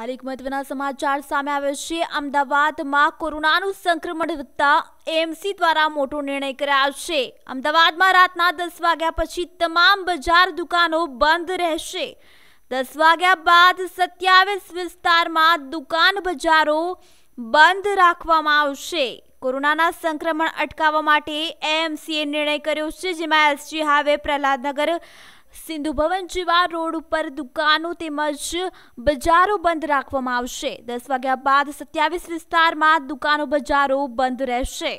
આજનું મુખ્ય વિના સમાચાર સામે આવે છે અમદાવાદમાં કોરોનાનું સંક્રમણ વધતા એમસી દ્વારા મોટો નિર્ણય કરાય છે અમદાવાદમાં રાતના 10 વાગ્યા પછી તમામ બજાર દુકાનો બંધ રહેશે 10 વાગ્યા બાદ 27 વિસ્તારમાં દુકાન બજારો બંધ રાખવામાં આવશે કોરોનાના સંક્રમણ અટકાવવા માટે એમસીએ નિર્ણય કર્યો છે જેમાં એલજી હાઇવે પ્રલાદનગર સિંધુ ભવન જેવા રોડ ઉપર દુકાનો તેમજ બજારો બંધ રાખવામાં આવશે દસ વાગ્યા બાદ સત્યાવીસ વિસ્તારમાં દુકાનો બજારો બંધ રહેશે